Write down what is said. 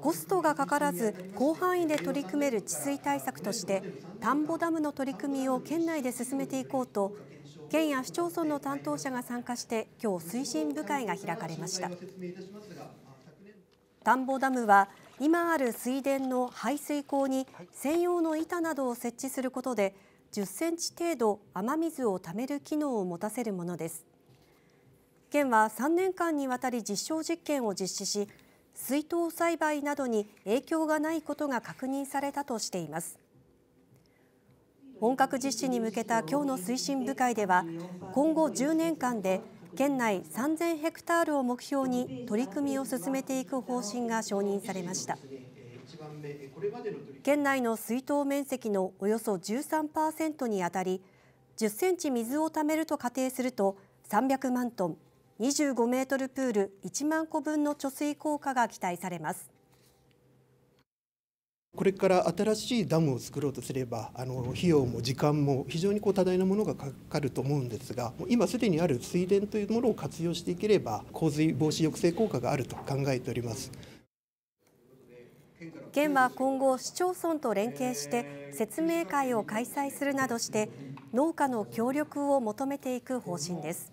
コストがかからず広範囲で取り組める治水対策として田んぼダムの取り組みを県内で進めていこうと県や市町村の担当者が参加して今日推進部会が開かれました田んぼダムは今ある水田の排水溝に専用の板などを設置することで10センチ程度雨水を貯める機能を持たせるものです県は3年間にわたり実証実験を実施し水稲栽培などに影響がないことが確認されたとしています本格実施に向けた今日の推進部会では今後10年間で県内3000ヘクタールを目標に取り組みを進めていく方針が承認されました県内の水稲面積のおよそ13%にあたり10センチ水を貯めると仮定すると300万トン25メートルプール1万個分の貯水効果が期待されます。これから新しいダムを作ろうとすればあの費用も時間も非常にこう多大なものがかかると思うんですが今すでにある水田というものを活用していければ洪水防止抑制効果があると考えております県は今後市町村と連携して説明会を開催するなどして農家の協力を求めていく方針です。